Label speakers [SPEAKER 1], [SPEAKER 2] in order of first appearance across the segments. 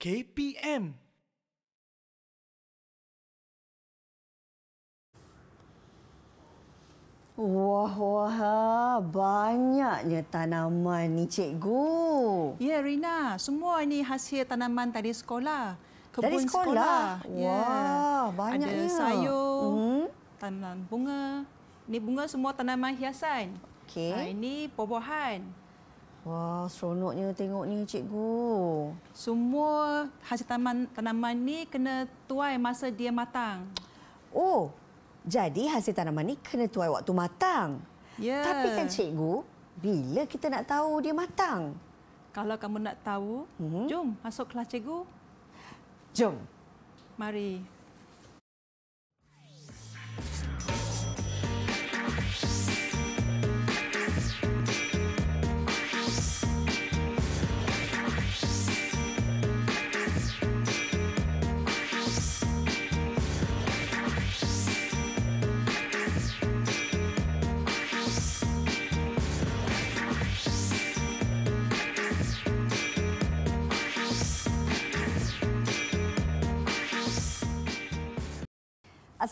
[SPEAKER 1] KPM.
[SPEAKER 2] Wah, wah, ha, banyaknya tanaman ni, cikgu.
[SPEAKER 1] Ya, Rina. Semua ini hasil tanaman tadi sekolah.
[SPEAKER 2] Kebun dari sekolah? sekolah. Ya. Wah, banyaknya. Ada sayur, hmm?
[SPEAKER 1] tanaman bunga. Ini bunga semua tanaman hiasan. Okay. Ha, ini pobohan. Wah, seronoknya tengok ni cikgu. Semua hasil tanaman, tanaman ni kena tuai masa dia matang. Oh,
[SPEAKER 2] jadi hasil tanaman ni kena tuai waktu matang.
[SPEAKER 1] Ya. Tapi kan
[SPEAKER 2] cikgu, bila kita nak tahu dia matang?
[SPEAKER 1] Kalau kamu nak tahu, mm-hmm. jom masuk kelas cikgu. Jom. Mari. Mari.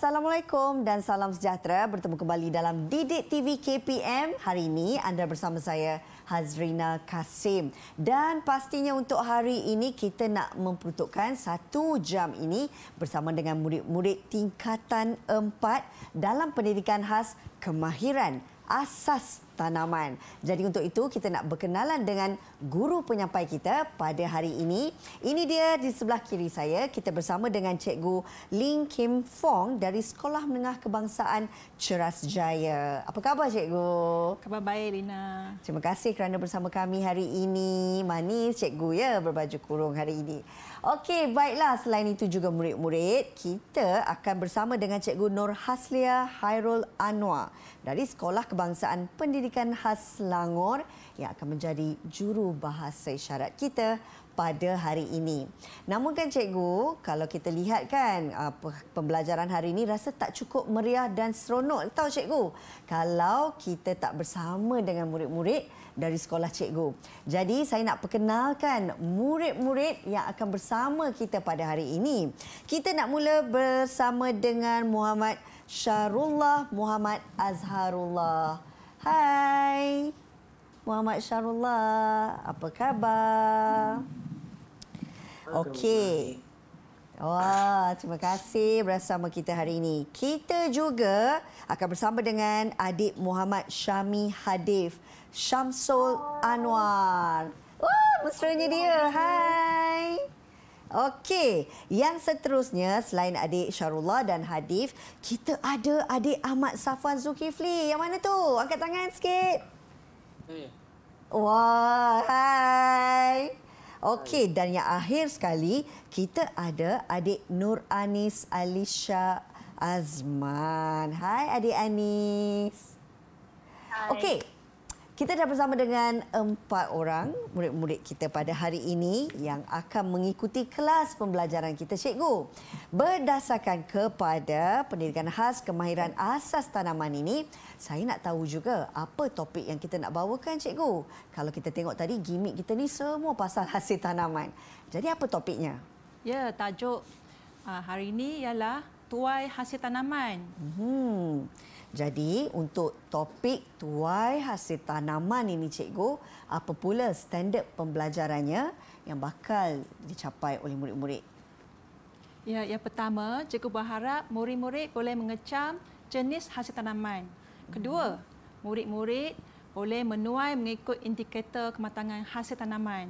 [SPEAKER 2] Assalamualaikum dan salam sejahtera. Bertemu kembali dalam Didik TV KPM. Hari ini anda bersama saya Hazrina Kasim. Dan pastinya untuk hari ini kita nak memperuntukkan satu jam ini bersama dengan murid-murid tingkatan empat dalam pendidikan khas kemahiran asas tanaman. Jadi untuk itu kita nak berkenalan dengan guru penyampai kita pada hari ini. Ini dia di sebelah kiri saya. Kita bersama dengan Cikgu Ling Kim Fong dari Sekolah Menengah Kebangsaan Ceras Jaya. Apa khabar Cikgu? Khabar baik Lina. Terima kasih kerana bersama kami hari ini. Manis Cikgu ya berbaju kurung hari ini. Okey, baiklah. Selain itu juga murid-murid, kita akan bersama dengan Cikgu Nur Haslia Hairul Anwar dari Sekolah Kebangsaan Pendidikan pendidikan khas Langor yang akan menjadi juru bahasa isyarat kita pada hari ini. Namun kan cikgu, kalau kita lihat kan uh, pembelajaran hari ini rasa tak cukup meriah dan seronok tahu cikgu. Kalau kita tak bersama dengan murid-murid dari sekolah cikgu. Jadi saya nak perkenalkan murid-murid yang akan bersama kita pada hari ini. Kita nak mula bersama dengan Muhammad Syarullah Muhammad Azharullah. Hai. Muhammad Syarullah, apa khabar?
[SPEAKER 1] Okey.
[SPEAKER 2] Wah, terima kasih bersama kita hari ini. Kita juga akan bersama dengan adik Muhammad Syami Hadif, Syamsul Anwar. Wah, mesranya dia. Hai. Hai. Okey, yang seterusnya selain adik Syarullah dan Hadif, kita ada adik Ahmad Safwan Zulkifli. Yang mana tu? Angkat tangan sikit. Hey. Wah, hai. Okey, dan yang akhir sekali, kita ada adik Nur Anis Alisha Azman. Hai adik Anis. Okey, kita dah bersama dengan empat orang murid-murid kita pada hari ini yang akan mengikuti kelas pembelajaran kita, Cikgu. Berdasarkan kepada pendidikan khas kemahiran asas tanaman ini, saya nak tahu juga apa topik yang kita nak bawakan, Cikgu. Kalau kita tengok tadi, gimmick kita ni semua pasal hasil tanaman. Jadi apa topiknya?
[SPEAKER 1] Ya, tajuk ah, hari ini ialah tuai hasil tanaman.
[SPEAKER 2] Hmm. Jadi untuk topik tuai hasil tanaman ini cikgu, apa pula standard pembelajarannya yang bakal dicapai
[SPEAKER 1] oleh murid-murid? Ya, yang pertama, cikgu berharap murid-murid boleh mengecam jenis hasil tanaman. Kedua, hmm. murid-murid boleh menuai mengikut indikator kematangan hasil tanaman.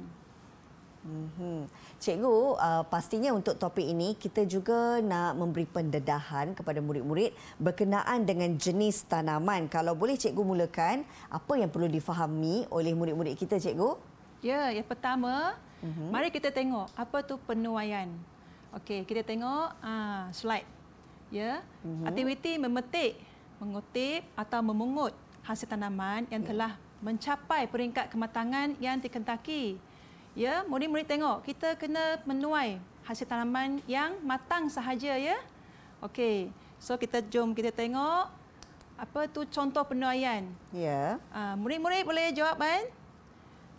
[SPEAKER 2] Mm-hmm. Cikgu, uh, pastinya untuk topik ini kita juga nak memberi pendedahan kepada murid-murid berkenaan dengan jenis tanaman. Kalau boleh cikgu mulakan, apa yang perlu difahami oleh murid-murid kita, cikgu?
[SPEAKER 1] Ya, yang pertama, uh-huh. mari kita tengok apa tu penuaian. Okey, kita tengok uh, slide. Ya, uh-huh. aktiviti memetik, mengutip atau memungut hasil tanaman yang ya. telah mencapai peringkat kematangan yang dikentaki ya murid-murid tengok kita kena menuai hasil tanaman yang matang sahaja ya okey so kita jom kita tengok apa tu contoh penuaian ya uh, murid-murid boleh jawab kan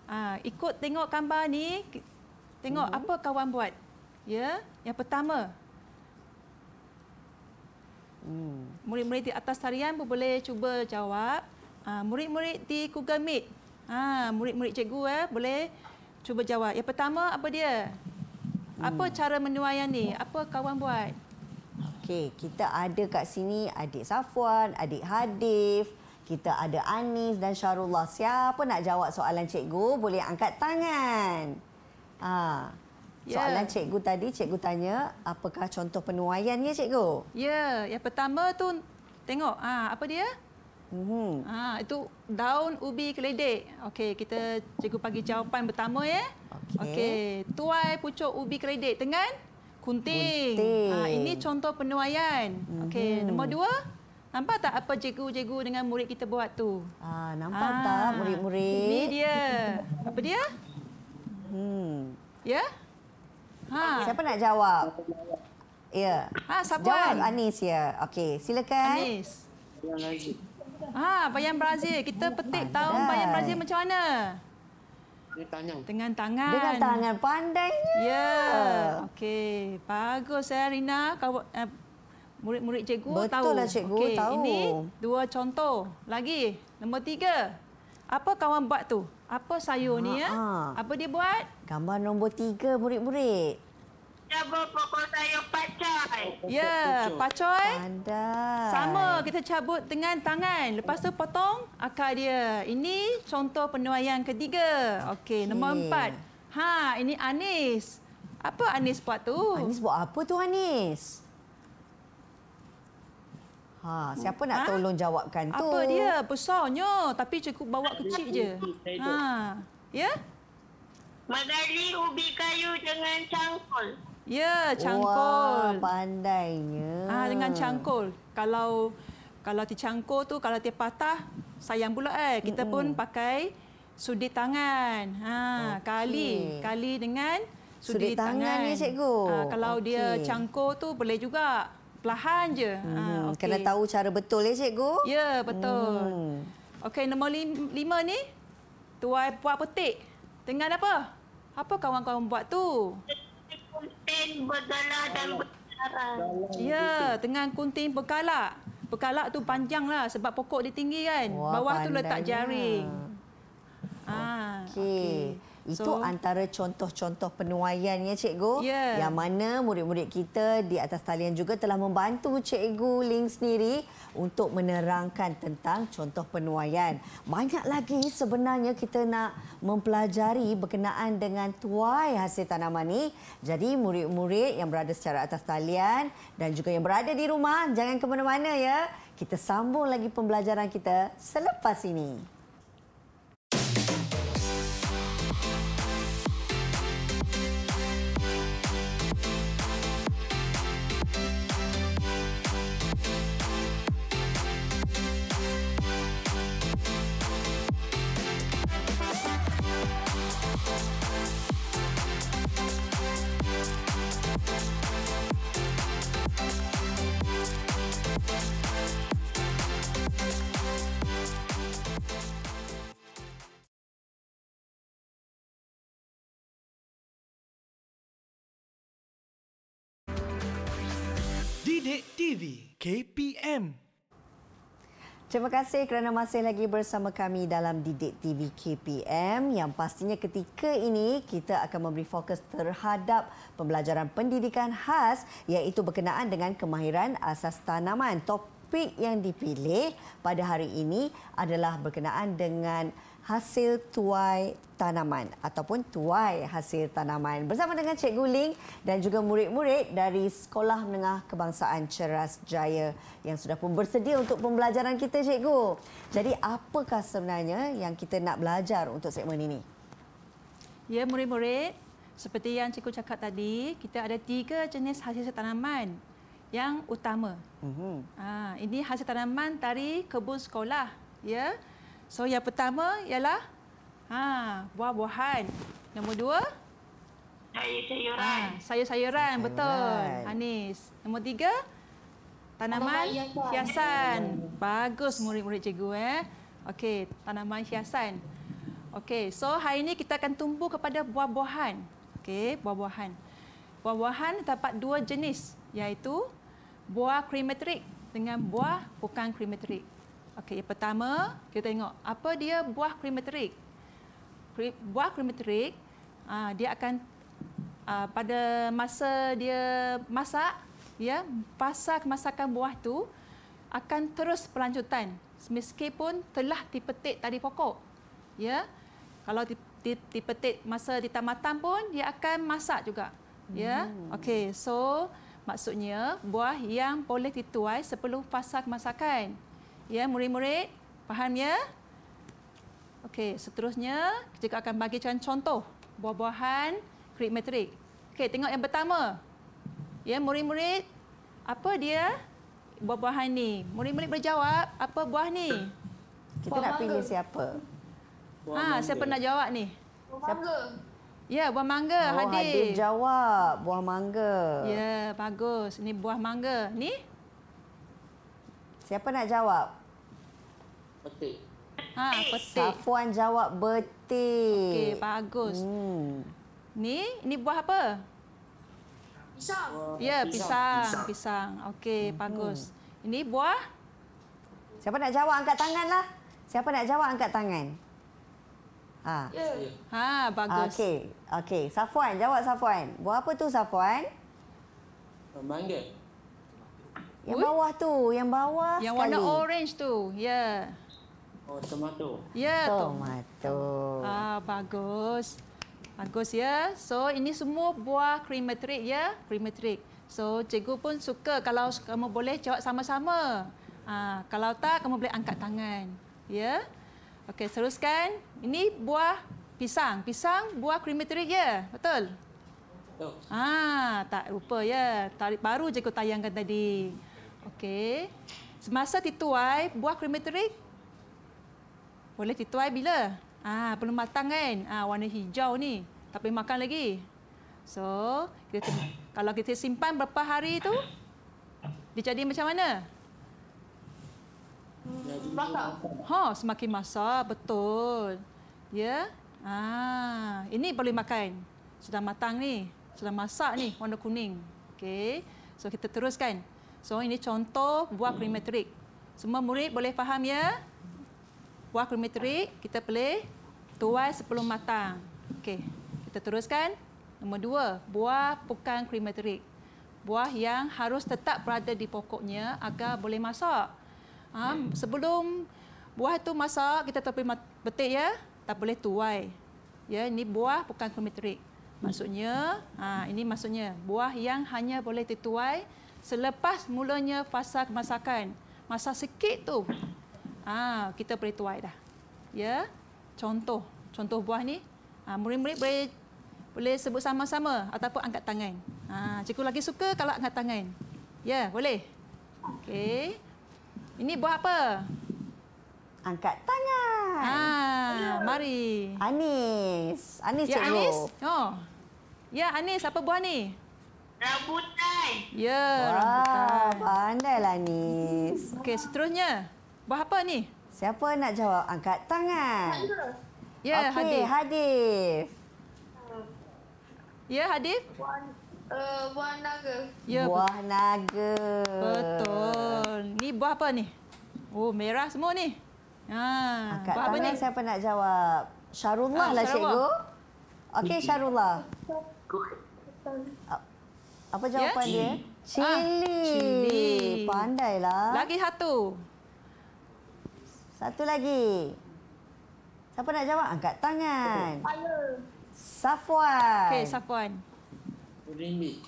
[SPEAKER 1] uh, ikut tengok gambar ni tengok uh-huh. apa kawan buat ya yang pertama hmm. murid-murid di atas tarian boleh cuba jawab uh, murid-murid di Kugamit Ha, murid-murid cikgu eh, boleh Cuba jawab. Yang pertama apa dia? Apa hmm. cara menuayani? Apa kawan buat?
[SPEAKER 2] Okey, kita ada kat sini adik Safwan, adik Hadif, kita ada Anis dan Syarullah. Siapa nak jawab soalan cikgu? Boleh angkat tangan. Ha.
[SPEAKER 1] Ya. Soalan cikgu
[SPEAKER 2] tadi, cikgu tanya, apakah contoh penuaiannya cikgu?
[SPEAKER 1] Ya, yeah. yang pertama tu tengok, ha, apa dia? Mm-hmm. Ha, itu daun ubi keledek. Okey, kita cikgu bagi jawapan pertama ya.
[SPEAKER 2] Okey. Okay.
[SPEAKER 1] Tuai pucuk ubi keledek dengan kunting. Gunting. Ha, ini contoh penuaian. Mm-hmm. Okey, nombor dua. Nampak tak apa cikgu-cikgu dengan murid kita buat tu? Ha, nampak ha, tak murid-murid? Ini dia. Apa dia?
[SPEAKER 2] Hmm.
[SPEAKER 1] Ya? Ha. Siapa
[SPEAKER 2] nak jawab? Ya.
[SPEAKER 1] Ha, Sabuan. Jawab
[SPEAKER 2] Anis ya. Okey,
[SPEAKER 1] silakan. Anis. Ha, ah, bayan Brazil. Kita petik tahu bayan Brazil macam mana? Dengan tangan. Dengan tangan pandainya. Ya. Okey. Bagus ya Rina. Kau eh, murid-murid cikgu Betul tahu. Betullah cikgu okay. tahu. Ini dua contoh. Lagi nombor tiga. Apa kawan buat tu? Apa sayur ha, ni ya? Apa dia buat?
[SPEAKER 2] Gambar nombor tiga murid-murid
[SPEAKER 1] cabut pokok sayur pacoy. Ya, pacoy. Pandai. Sama, kita cabut dengan tangan. Lepas tu potong akar dia. Ini contoh penuaian ketiga. Okey, okay. nombor empat. Ha, ini anis. Apa anis buat tu? Anis
[SPEAKER 2] buat apa tu anis?
[SPEAKER 1] Ha, siapa nak ha? tolong jawabkan tu? Apa dia? Besarnya tapi cukup bawa kecil je. Ha. Ya? Yeah? Magali ubi kayu dengan cangkul. Ya, cangkul. Wah, pandainya. Ah, dengan cangkul. Kalau kalau tercangkul tu kalau dia patah, sayang pula eh. Kita Mm-mm. pun pakai sudi tangan. Ha, ah, okay. kali, kali dengan sudi, sudi tangan. tangan ni ya, cikgu. Ha, kalau okay. dia cangkul tu boleh juga perlahan je. Ah, hmm. Ha, okay. Kena tahu cara betul ya, cikgu. Ya, betul. Hmm. Okey, nombor lima ni. Tuai buat petik. Dengan apa? Apa kawan-kawan buat tu? Kunting berdala dan berdarah. Ya, dengan kunting berkalak. Berkalak tu panjang lah sebab pokok dia tinggi kan. Wah, Bawah tu letak lah. jaring.
[SPEAKER 2] Ah, okey. Okay. Itu so, antara contoh-contoh penuaian ya cikgu yeah. yang mana murid-murid kita di atas talian juga telah membantu cikgu Ling sendiri untuk menerangkan tentang contoh penuaian. Banyak lagi sebenarnya kita nak mempelajari berkenaan dengan tuai hasil tanaman ni. Jadi murid-murid yang berada secara atas talian dan juga yang berada di rumah jangan ke mana-mana ya. Kita sambung lagi pembelajaran kita selepas ini.
[SPEAKER 1] Sidik TV KPM
[SPEAKER 2] Terima kasih kerana masih lagi bersama kami dalam Didik TV KPM yang pastinya ketika ini kita akan memberi fokus terhadap pembelajaran pendidikan khas iaitu berkenaan dengan kemahiran asas tanaman. Topik yang dipilih pada hari ini adalah berkenaan dengan hasil tuai tanaman ataupun tuai hasil tanaman bersama dengan Cikgu Ling dan juga murid-murid dari Sekolah Menengah Kebangsaan Ceras Jaya yang sudah pun bersedia untuk pembelajaran kita, gu. Jadi, apakah sebenarnya yang kita nak belajar untuk segmen ini?
[SPEAKER 1] Ya, murid-murid, seperti yang gu cakap tadi, kita ada tiga jenis hasil tanaman yang utama. Uh-huh. Ha, ini hasil tanaman dari kebun sekolah. Ya, So yang pertama ialah ha buah-buahan. Nombor dua?
[SPEAKER 2] Sayur-sayuran. Ha,
[SPEAKER 1] sayur-sayuran, betul. Anis. Nombor tiga? Tanaman hiasan. Bagus murid-murid cikgu eh. Okey, tanaman hiasan. Okey, so hari ini kita akan tumbuh kepada buah-buahan. Okey, buah-buahan. Buah-buahan dapat dua jenis iaitu buah krimetrik dengan buah bukan krimetrik. Okey, yang pertama kita tengok apa dia buah krimetrik. Buah krimetrik ah, dia akan ah, pada masa dia masak, ya, fasa kemasakan buah tu akan terus pelanjutan meskipun telah dipetik tadi pokok. Ya. Kalau dipetik masa di tamatan pun dia akan masak juga. Ya. Hmm. Okey, so maksudnya buah yang boleh dituai sebelum fasa kemasakan. Ya, murid-murid, faham ya? Okey, seterusnya kita akan bagi contoh buah-buahan krip metrik. Okey, tengok yang pertama. Ya, murid-murid, apa dia buah-buahan ni? Murid-murid berjawab apa buah ni? Kita buah nak mangga. pilih siapa?
[SPEAKER 2] Buah ha, mangga. siapa nak
[SPEAKER 1] jawab ni? Buah mangga. Ya, buah mangga oh, hadir. Oh, hadir
[SPEAKER 2] jawab buah mangga. Ya,
[SPEAKER 1] bagus. Ini buah mangga. Ni? Siapa nak jawab? Betik. Ha, eh, betik. Safuan jawab betik. Okey, bagus. Hmm. Ni, ini buah apa?
[SPEAKER 2] Pisang. Ya, yeah, pisang, pisang.
[SPEAKER 1] pisang. Okey, hmm. bagus. Ini
[SPEAKER 2] buah? Siapa nak jawab angkat tanganlah. Siapa nak jawab angkat tangan? Ha. Yeah.
[SPEAKER 1] Ha, bagus. Okey.
[SPEAKER 2] Okey, Safuan jawab Safuan. Buah apa tu Safuan? Mangga. Yang bawah tu, yang
[SPEAKER 1] bawah yang sekali. Yang warna orange tu. Ya. Yeah.
[SPEAKER 2] Oh, tomato. Ya, tomato.
[SPEAKER 1] Ah, uh, bagus. Bagus ya. So, ini semua buah krimetrik ya, krimetrik. So, cikgu pun suka kalau kamu boleh jawab sama-sama. Ah, uh, kalau tak kamu boleh angkat tangan. Ya. Okey, teruskan. Ini buah pisang. Pisang buah krimetrik ya. Betul. Ah, tak rupa ya. Tarik baru je kau tayangkan tadi. Okey. Semasa dituai buah krimeterik boleh tituai bila? Ah, belum matang kan? Ah, warna hijau ni. Tapi makan lagi. So, kita tem- kalau kita simpan berapa hari tu? Dia jadi macam mana? Masak. Ha, semakin masak betul. Ya. Ah, ini boleh makan. Sudah matang ni. Sudah masak ni warna kuning. Okey. So kita teruskan. So ini contoh buah krimetrik. Semua murid boleh faham ya? buah kelumit terik kita pilih tuai sebelum matang. Okey, kita teruskan. Nombor dua, buah pukan kelumit terik. Buah yang harus tetap berada di pokoknya agar boleh masak. Ha, sebelum buah itu masak, kita tak boleh petik ya. Tak boleh tuai. Ya, ini buah pukan kelumit terik. Maksudnya, ha, ini maksudnya buah yang hanya boleh dituai selepas mulanya fasa kemasakan. masa sikit tu Ah, kita boleh tuai dah. Ya. Contoh, contoh buah ni. Ah, murid-murid boleh boleh sebut sama-sama ataupun angkat tangan. Ah, cikgu lagi suka kalau angkat tangan. Ya, boleh. Okey. Ini buah apa? Angkat tangan. Ah,
[SPEAKER 2] mari. Anis.
[SPEAKER 1] Anis ya, cikgu. Ya, Anis. Oh. Ya, Anis, apa buah ni? Rambutan. Ya, Wah, rambutan.
[SPEAKER 2] Pandailah Anis. Okey, seterusnya. Buat apa ni? Siapa nak jawab? Angkat tangan. Ya, okay, Hadif. Okey, Hadif.
[SPEAKER 1] Ya, Hadif. Buah eh, naga. Ya, buah
[SPEAKER 2] naga. Betul. Ni
[SPEAKER 1] buah apa ni? Oh, merah semua ni. Ha, Angkat buah tangan apa ni?
[SPEAKER 2] siapa nak jawab? Syarullah ah, lah, Syarullah. Cikgu. Okey, Syarullah.
[SPEAKER 1] Apa jawapan ya? dia?
[SPEAKER 2] Cili. Ah, cili. Pandailah. Lagi satu. Satu lagi. Siapa nak jawab? Angkat tangan.
[SPEAKER 1] Saya. Safwan. Okey, Safwan.
[SPEAKER 2] Belimbing.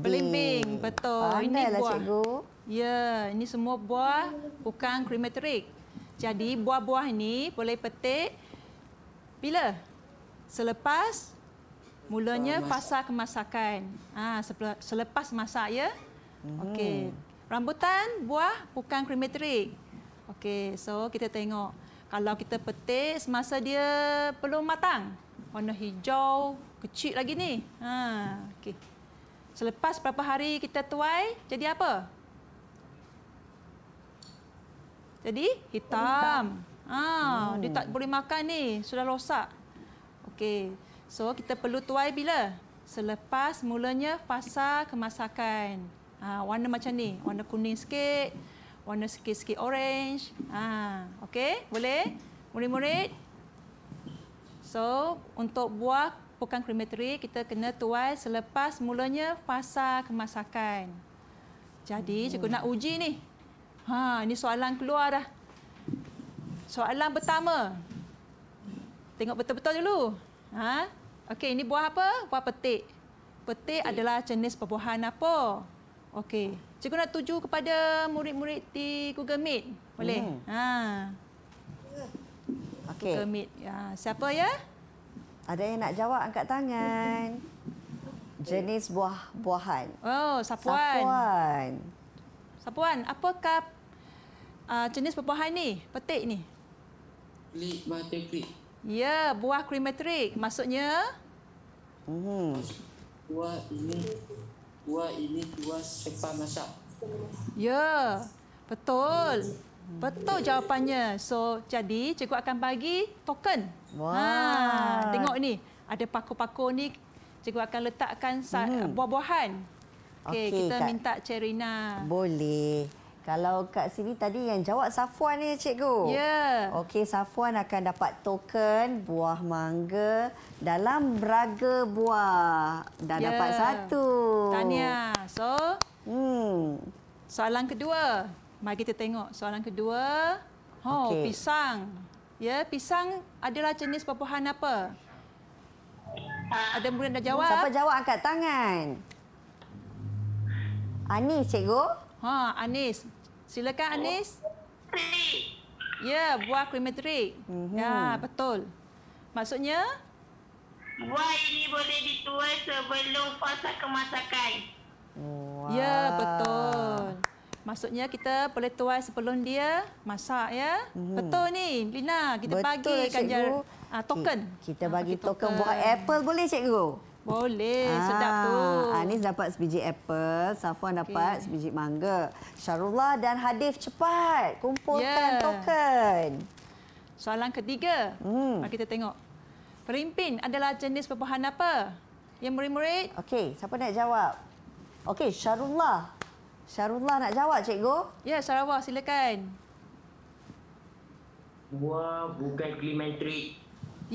[SPEAKER 2] Belimbing.
[SPEAKER 1] betul. Pandai ini lah, buah. Cikgu. Ya, ini semua buah bukan krimetrik. Jadi buah-buah ini boleh petik bila? Selepas mulanya fasa kemasakan. Ah, selepas masak ya. Hmm. Okey. Rambutan buah bukan krimetrik. Okey, so kita tengok kalau kita petik semasa dia belum matang, warna hijau, kecil lagi ni. Ha, okey. Selepas berapa hari kita tuai, jadi apa? Jadi hitam. Ha, oh. dia tak boleh makan ni, sudah rosak. Okey. So kita perlu tuai bila? Selepas mulanya fasa kemasakan. Ha, warna macam ni, warna kuning sikit warna sikit-sikit orange. Ha, okey, boleh? Murid-murid. So, untuk buah pokan krimeteri, kita kena tuai selepas mulanya fasa kemasakan. Jadi, hmm. cikgu nak uji ni. Ha, ini soalan keluar dah. Soalan pertama. Tengok betul-betul dulu. Ha? Okey, ini buah apa? Buah petik. Petik, petik. adalah jenis perbuahan apa? Okey. Cikgu nak tuju kepada murid-murid di Google Meet. Boleh? Hmm. Ha. Okay. Google Meet. Ya. Siapa ya? Ada yang nak jawab angkat tangan. Jenis buah-buahan. Oh, sapuan. Sapuan. Sapuan, apakah uh, jenis buah-buahan ni? Petik ni. Klimatrik. Ya, buah klimatrik. Maksudnya?
[SPEAKER 2] Hmm, Buah ini wa ini wa sepa masak.
[SPEAKER 1] Ya, betul. Hmm. Betul jawapannya. So jadi cikgu akan bagi token. Ha, Wah. Ha, tengok ni, ada pakor-pakor ni cikgu akan letakkan hmm. buah-buahan. Okey, okay, kita kat... minta Cherina.
[SPEAKER 2] Boleh. Kalau Kak sini tadi yang jawab Safuan ni cikgu. Ya. Yeah. Okey Safuan akan dapat token buah mangga dalam braga buah. Dah yeah. dapat satu. Tanya
[SPEAKER 1] So, hmm. Soalan kedua. Mari kita tengok soalan kedua. Oh, okay. pisang. Ya, yeah, pisang adalah jenis buah-buahan apa? Ada mula dah jawab. Siapa jawab angkat tangan? Anis cikgu. Ha, Anis. Silakan Anis. Krimetrik. Ya, buah krimetrik. Mm-hmm. Ya, betul. Maksudnya? Buah ini boleh dituai sebelum fasa kemasakan. Wow. Ya, betul. Maksudnya kita boleh tuai sebelum dia masak ya. Mm-hmm. Betul ni, Lina. Kita betul, bagi kanjar uh, ah, token. Kita,
[SPEAKER 2] kita ah, bagi, bagi token, token buah apple boleh cikgu?
[SPEAKER 1] Boleh, ah, sedap
[SPEAKER 2] tu. Anis ah, dapat sebiji apple, Safwan okay. dapat sebiji mangga. Syarullah
[SPEAKER 1] dan Hadif cepat
[SPEAKER 2] kumpulkan yeah. token.
[SPEAKER 1] Soalan ketiga, hmm. mari kita tengok. Perimpin adalah jenis perbuahan apa? Yang murid-murid?
[SPEAKER 2] Okey, siapa nak jawab? Okey, Syarullah. Syarullah nak jawab, cikgu?
[SPEAKER 1] Ya, yeah, Syarullah silakan. Buah bukan klimatrik.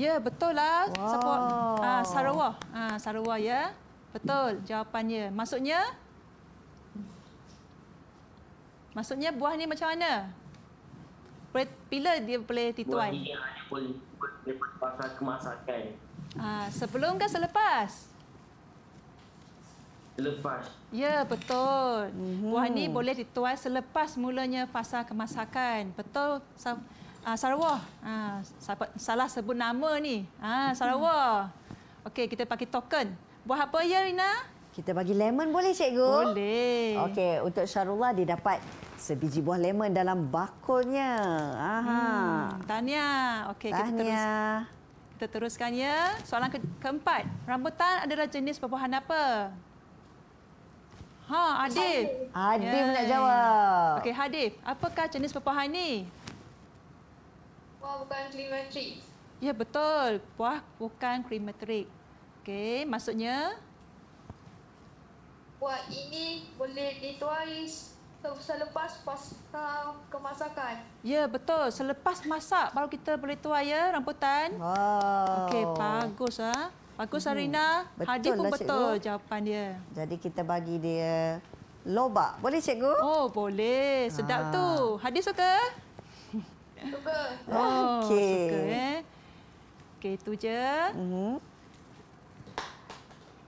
[SPEAKER 1] Ya, betul lah. Wow. uh, Sarawak. Uh, Sarawak ya. Betul jawapannya. Maksudnya? Maksudnya buah ni macam mana? Bila dia boleh dituai?
[SPEAKER 2] Buah ni boleh pasal kemasakan.
[SPEAKER 1] Uh, sebelum ke selepas? Selepas. Ya, betul. Mhm. Buah ni boleh dituai selepas mulanya fasa kemasakan. Betul, Ah, Sarawak. Ah, salah sebut nama ni. Ah, Sarawak. Hmm. Okey, kita pakai token. Buat apa ya, Rina?
[SPEAKER 2] Kita bagi lemon boleh, Cikgu? Boleh. Okey, untuk Syarullah, dia dapat sebiji buah lemon dalam bakulnya. Aha. Hmm,
[SPEAKER 1] tanya. Okey, kita, terus, kita teruskan ya. Soalan ke keempat. Rambutan adalah jenis perbuahan apa? Ha, Hadif. Hadif nak jawab. Okey, Hadif. Apakah jenis perbuahan ini?
[SPEAKER 2] Puah bukan klimatrik.
[SPEAKER 1] Ya betul, puah bukan klimatrik. Okey, maksudnya puah ini boleh dituai selepas pasta kemasakan. Ya betul, selepas masak baru kita boleh tuai ya rambutan. Wow. Okey, bagus ah. Ha? Bagus Sarina, hmm. Hadi pun lah, betul cikgu.
[SPEAKER 2] jawapan dia. Jadi kita bagi dia loba, Boleh cikgu? Oh, boleh.
[SPEAKER 1] Sedap ha. tu. Hadis suka? Suka. Oh, okay. suka. Eh? Okey, itu saja. Mm -hmm.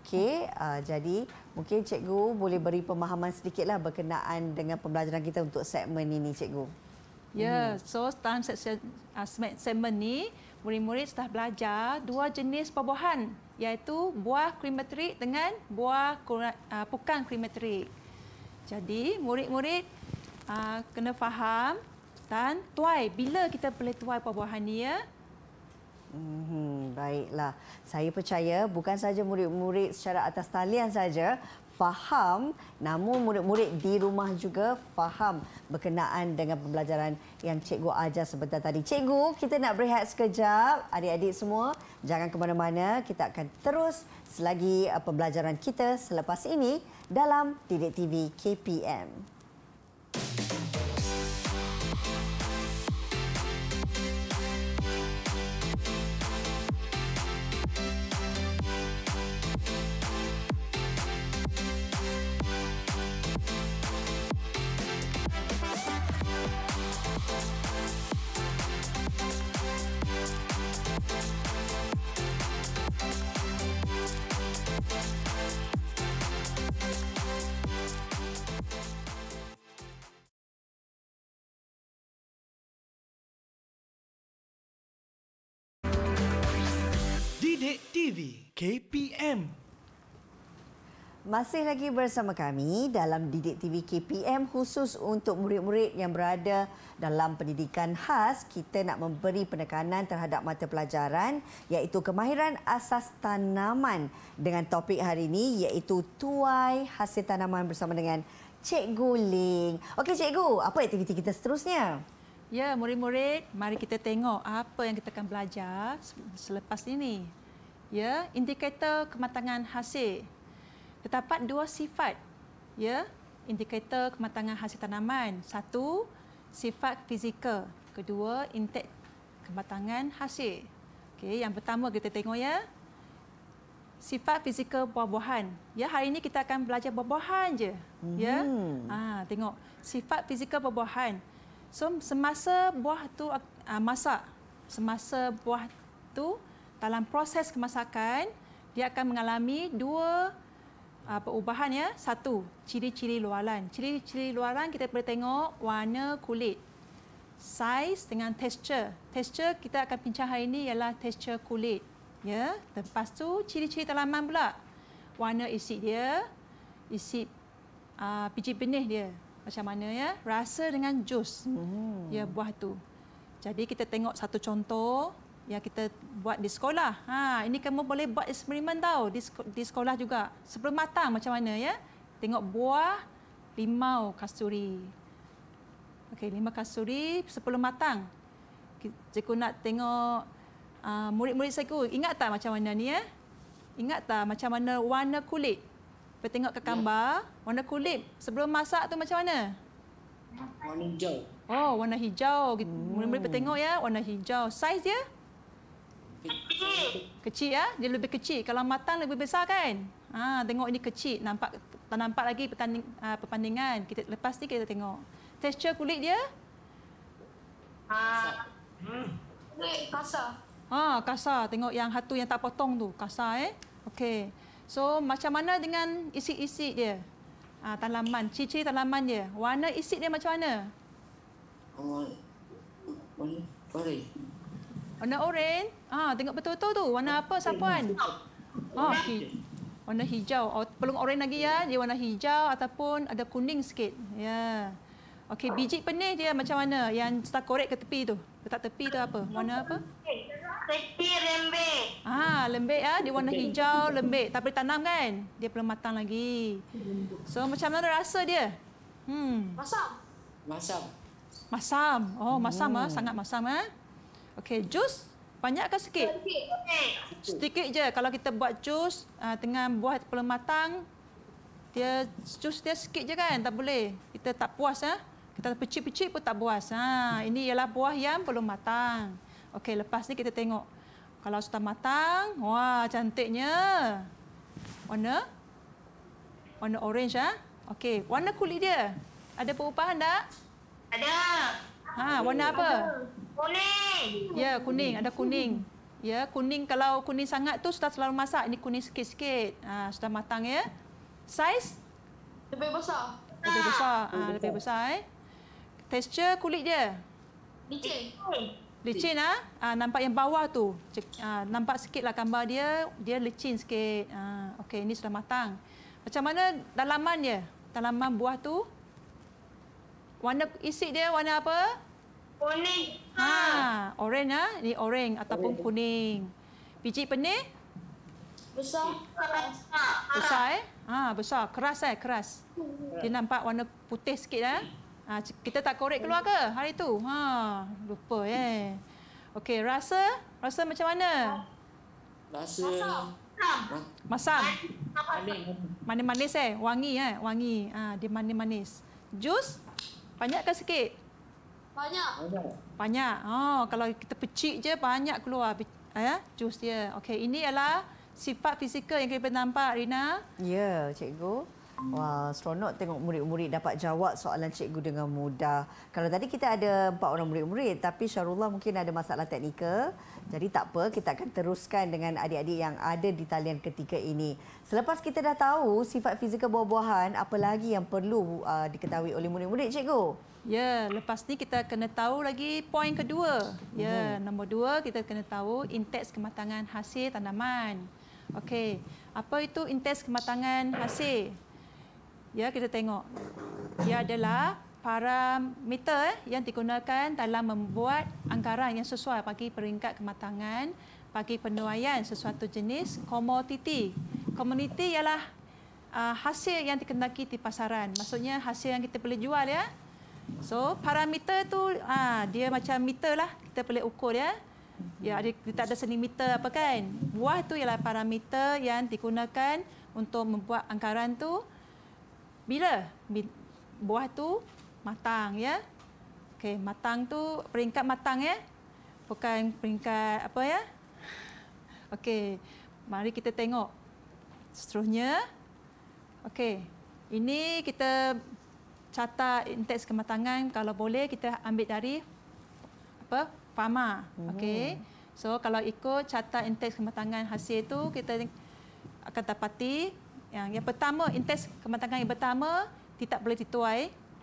[SPEAKER 1] Okey,
[SPEAKER 2] uh, jadi mungkin cikgu boleh beri pemahaman sedikitlah berkenaan dengan pembelajaran kita untuk segmen ini, cikgu. Ya, yeah, mm-hmm.
[SPEAKER 1] so dalam ah, segmen, segmen ini, murid-murid sudah belajar dua jenis perbuahan iaitu buah krimetrik dengan buah uh, ah, pukan klimatrik. Jadi, murid-murid uh, kena faham kesihatan. Tuai, bila kita boleh tuai buah-buahan ini? Ya?
[SPEAKER 2] Hmm, baiklah. Saya percaya bukan saja murid-murid secara atas talian saja faham namun murid-murid di rumah juga faham berkenaan dengan pembelajaran yang cikgu ajar sebentar tadi. Cikgu, kita nak berehat sekejap. Adik-adik semua, jangan ke mana-mana. Kita akan terus selagi uh, pembelajaran kita selepas ini dalam Didik TV KPM. Musik
[SPEAKER 1] Bilik TV KPM
[SPEAKER 2] masih lagi bersama kami dalam Didik TV KPM khusus untuk murid-murid yang berada dalam pendidikan khas. Kita nak memberi penekanan terhadap mata pelajaran iaitu kemahiran asas tanaman dengan topik hari ini iaitu tuai hasil tanaman bersama dengan Cikgu Ling. Okey Cikgu, apa aktiviti kita seterusnya?
[SPEAKER 1] Ya, murid-murid, mari kita tengok apa yang kita akan belajar selepas ini ya indikator kematangan hasil terdapat dua sifat ya indikator kematangan hasil tanaman satu sifat fizikal kedua intek kematangan hasil okey yang pertama kita tengok ya sifat fizikal buah-buahan. Ya, hari ini kita akan belajar buah-buahan je. hmm Ya. Ha, tengok sifat fizikal buah-buahan. So semasa buah tu ah, masak, semasa buah tu dalam proses kemasakan dia akan mengalami dua uh, perubahan ya. Satu, ciri-ciri luaran. Ciri-ciri luaran kita boleh tengok warna kulit. Size dengan texture. Texture kita akan bincang hari ini ialah texture kulit. Ya, lepas tu ciri-ciri dalaman pula. Warna isi dia, isi uh, biji benih dia macam mana ya. Rasa dengan jus. Hmm. Ya, buah tu. Jadi kita tengok satu contoh Ya kita buat di sekolah. Ha, ini kamu boleh buat eksperimen tau di, di sekolah juga. Sebelum matang macam mana ya? Tengok buah limau kasturi. Okey, limau kasturi sebelum matang. Cikgu nak tengok uh, murid-murid saya. Ingat tak macam mana ni ya? Ingat tak macam mana warna kulit? Kita tengok ke ya. gambar. Hmm. Warna kulit sebelum masak tu macam mana? Warna hijau. Oh, warna hijau. Hmm. Murid-murid oh. kita tengok ya. Warna hijau. Saiz dia? Kecil. Kecil ya? Dia lebih kecil. Kalau matang lebih besar kan? Ha, tengok ini kecil. Nampak tak nampak lagi petanding, uh, ha, perbandingan. Kita lepas ni kita tengok. Texture kulit dia? Ha. Hmm. Kulit kasar. Ha, kasar. Tengok yang hatu yang tak potong tu. Kasar eh. Okey. So, macam mana dengan isi-isi dia? Ha, tanaman, cici tanaman dia. Warna isi dia macam mana?
[SPEAKER 2] Oh, warna, warna,
[SPEAKER 1] Warna oren. Ah, tengok betul-betul tu. Warna apa, Sapuan? Oh, okay. Warna hijau. Oh, Peluang oren lagi ya. Dia warna hijau ataupun ada kuning sikit. Ya. Yeah. Okey, biji penih dia macam mana? Yang start korek ke tepi tu? Letak tepi tu apa? Warna apa? Tepi lembek. Ah, lembek ya. Dia warna hijau, lembek. Tak boleh tanam kan? Dia belum matang lagi. So, macam mana rasa dia? Hmm. Masam. Masam. Masam. Oh, masam ah, hmm. sangat masam ah. Okey, jus banyakkan sikit. Sedikit je. Kalau kita buat jus dengan ah, buah belum matang, dia jus dia sikit je kan? Tak boleh. Kita tak puas ah. Ha? Kita pecik-pecik pun tak puas. Ha, ini ialah buah yang belum matang. Okey, lepas ni kita tengok. Kalau sudah matang, wah cantiknya. Warna warna orange ah. Ha? Okey, warna kulit dia. Ada perubahan tak? Ada.
[SPEAKER 2] Ha, warna apa?
[SPEAKER 1] Kuning. Ya, kuning. Ada kuning. Ya, kuning kalau kuning sangat tu sudah selalu masak. Ini kuning sikit-sikit. Ha, sudah matang ya. Saiz? Lebih besar. Lebih besar. Ha, lebih besar eh. Texture kulit dia? Licin. Licin ah. Ha? Ha, nampak yang bawah tu. Ha, nampak sikitlah gambar dia. Dia licin sikit. Ha, okey, ini sudah matang. Macam mana dalaman dia? Dalaman buah tu? Warna isi dia warna apa? Kuning. Ha, ha. oren ah. Ha? Ni oren ataupun kuning. Biji pening? Besar. Besar eh? Ha, besar. Keras eh, keras. Dia nampak warna putih sikit eh? ha, kita tak korek keluar ke hari tu? Ha, lupa eh. Okey, rasa? Rasa macam mana? Rasa. Masam. Masam. Manis-manis eh? Wangi eh? Wangi. Ha, dia manis-manis. Jus? Banyak ke sikit? Banyak. Banyak. Oh, kalau kita pecik je banyak keluar eh, jus dia. Okey, ini ialah sifat fizikal yang kita nampak Rina.
[SPEAKER 2] Ya, cikgu. Wah, seronok tengok murid-murid dapat jawab soalan cikgu dengan mudah. Kalau tadi kita ada empat orang murid-murid tapi Syarullah mungkin ada masalah teknikal. Jadi tak apa, kita akan teruskan dengan adik-adik yang ada di talian ketika ini. Selepas kita dah tahu sifat fizikal buah-buahan, apa lagi yang perlu uh, diketahui oleh murid-murid cikgu?
[SPEAKER 1] Ya, lepas ni kita kena tahu lagi poin kedua. Ya, hmm. nombor dua kita kena tahu indeks kematangan hasil tanaman. Okey, apa itu indeks kematangan hasil? ya kita tengok ia adalah parameter eh, yang digunakan dalam membuat anggaran yang sesuai bagi peringkat kematangan bagi penuaian sesuatu jenis komoditi. Komoditi ialah ah, hasil yang dikendaki di pasaran. Maksudnya hasil yang kita boleh jual ya. So parameter tu uh, dia macam meter lah kita boleh ukur ya. Ya ada kita ada seni meter apa kan. Buah tu ialah parameter yang digunakan untuk membuat anggaran tu bila buah tu matang ya okey matang tu peringkat matang ya bukan peringkat apa ya okey mari kita tengok seterusnya okey ini kita catat indeks kematangan kalau boleh kita ambil dari apa farma hmm. okey so kalau ikut catat indeks kematangan hasil itu kita akan dapati yang, yang pertama, intes kematangan yang pertama tidak boleh dituai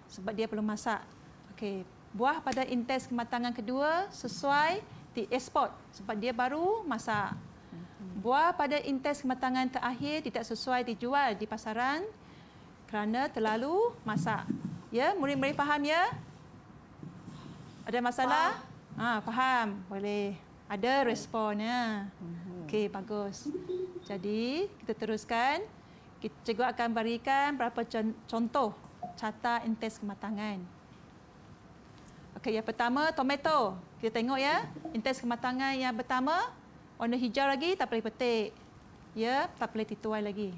[SPEAKER 1] sebab dia belum masak. Okey, buah pada intes kematangan kedua sesuai di export sebab dia baru masak. Mhm. Buah pada intes kematangan terakhir tidak sesuai dijual di pasaran kerana terlalu masak. Ya, murid-murid faham ya? Ada masalah? Ha, faham. Boleh. Ada responnya. Mhm. Okey, bagus. Jadi, kita teruskan. Kita juga akan berikan beberapa contoh carta intes kematangan. Okey, yang pertama tomato. Kita tengok ya, intes kematangan yang pertama warna hijau lagi tak boleh petik. Ya, tak boleh dituai lagi.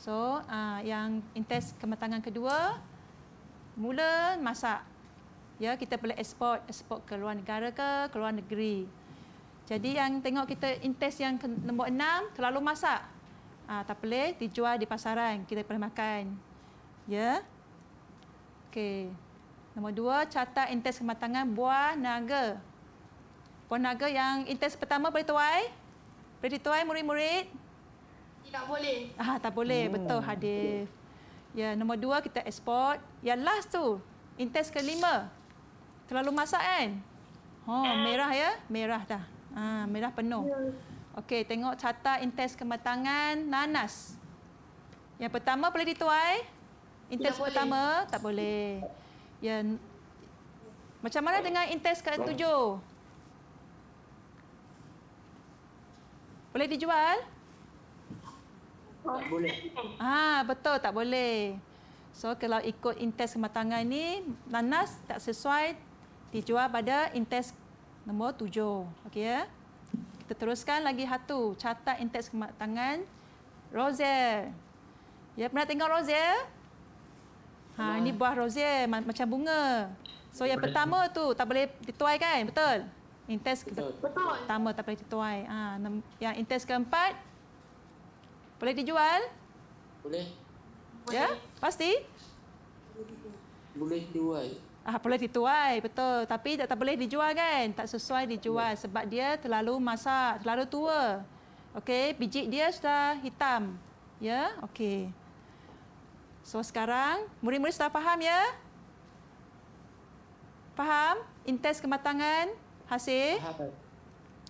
[SPEAKER 1] So, ah, yang intes kematangan kedua mula masak. Ya, kita boleh ekspor, ekspor ke luar negara ke, ke luar negeri. Jadi yang tengok kita intes yang nombor enam terlalu masak. Ah tak boleh dijual di pasaran, kita boleh makan. Ya. Okey. Nombor dua, catat intes kematangan buah naga. Buah naga yang intes pertama boleh tuai? Boleh dituai murid-murid? Tidak boleh. Ah tak boleh, hmm. betul Hadif. Ya, nombor dua kita ekspor. Ya last tu, intes kelima. Terlalu masak kan? Oh, merah ya? Merah dah. Ah, merah penuh. Ya. Okey, tengok carta intes kematangan nanas. Yang pertama boleh dituai? Intes pertama boleh. tak boleh. Yang Macam mana dengan intes ke-7? Boleh dijual? Tak boleh. Ah, betul tak boleh. So kalau ikut intes kematangan ini nanas tak sesuai dijual pada intes nombor 7. Okey ya. Eh? Kita teruskan lagi satu. Catat indeks kematangan. Rosier. Ya, pernah tengok rosier? Ha, ini buah rosier macam bunga. So yang pertama tu tak boleh dituai kan? Betul? Intes ke- pertama tak boleh dituai. Ha, yang intes keempat boleh dijual? Boleh. Ya, pasti? Boleh dijual. Ah, boleh dituai, betul. Tapi tak, tak boleh dijual kan? Tak sesuai dijual ya. sebab dia terlalu masak, terlalu tua. Okey, biji dia sudah hitam. Ya, yeah? okey. So sekarang, murid-murid sudah faham ya? Faham? Intes kematangan hasil?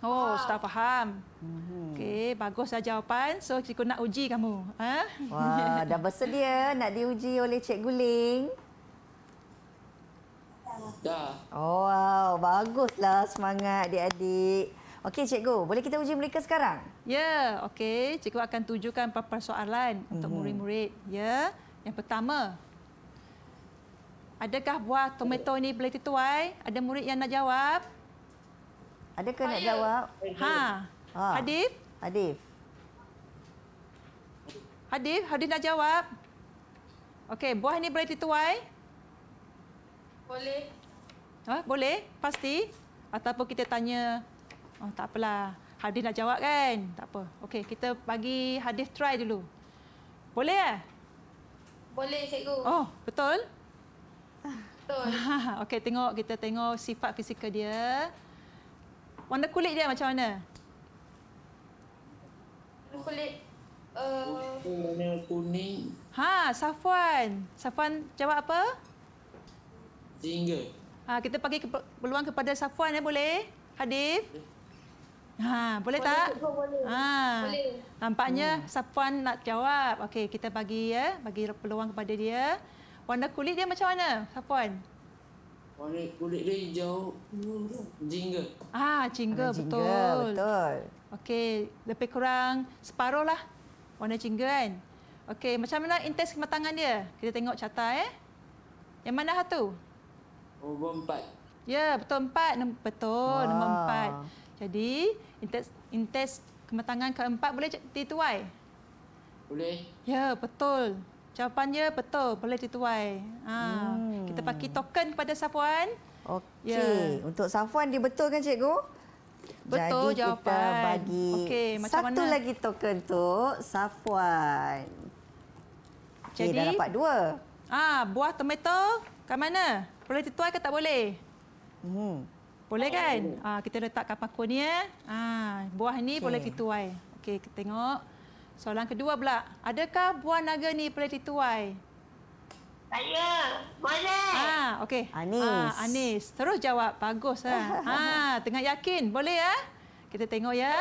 [SPEAKER 1] Oh, sudah faham. Mhm. Okey, baguslah jawapan. So, cikgu nak uji kamu. Ha? Wah,
[SPEAKER 2] dah bersedia nak diuji oleh Cik Guling. Dah. Oh, wow, baguslah semangat adik-adik. Okey, cikgu, boleh kita uji mereka sekarang?
[SPEAKER 1] Ya, okey. Cikgu akan tunjukkan beberapa soalan mm -hmm. untuk mhm. murid-murid. Ya. Yang pertama, adakah buah tomato ini boleh dituai? Ada murid yang nak jawab? Ada Saya. nak jawab? Ha. ha. Hadif? Hadif. Hadif, Hadif nak jawab? Okey, buah ini boleh dituai? Boleh. Ha, boleh? Pasti? Ataupun kita tanya... Oh, tak apalah. Hadis nak jawab kan? Tak apa. Okey, kita bagi hadis try dulu. Boleh ya? Boleh, cikgu. Oh, betul? Betul. Okey, tengok kita tengok sifat fizikal dia. Warna kulit dia macam mana? Warna kulit Uh,
[SPEAKER 2] warna kuning.
[SPEAKER 1] Ha, Safwan. Safwan jawab apa? Tiga. Ha, kita bagi peluang kepada Safuan ya eh? boleh? Hadif? Ha, boleh tak? Boleh. Ha. boleh. Nampaknya hmm. Safuan nak jawab. Okey, kita bagi ya, eh? bagi peluang kepada dia. Warna kulit dia macam mana, Safuan?
[SPEAKER 2] Warna kulit dia hijau. Jingga.
[SPEAKER 1] Ah, jingga, jingga betul. betul. Okey, lebih kurang separuh lah warna jingga kan. Okey, macam mana intens kematangan dia? Kita tengok carta eh. Yang mana satu? Nombor empat. Ya, betul empat. Betul, nombor empat. Jadi, intes, intes kematangan keempat boleh dituai? Boleh. Ya, betul. Jawapannya betul, boleh dituai. Ha. Hmm. Kita pakai token kepada Safuan.
[SPEAKER 2] Okey, ya. untuk Safuan dia betul kan cikgu?
[SPEAKER 1] Betul Jadi jawapan. Jadi kita bagi
[SPEAKER 2] okay, macam satu mana? lagi token untuk Safuan.
[SPEAKER 1] Okay, Jadi, dah dapat dua. Ah, buah tomato ke Ke mana? Boleh tuai ke tak boleh? Hmm. Boleh kan? Oh. Ha, kita letak kapak ni ya. Ha, buah ni okay. boleh dituai. Okey, kita tengok. Soalan kedua pula. Adakah buah naga ni boleh dituai? Saya. Boleh. Ha, okey. Anis. Ha, Anis. Terus jawab. Bagus. Ha. ha, tengah yakin. Boleh ya? Kita tengok ya.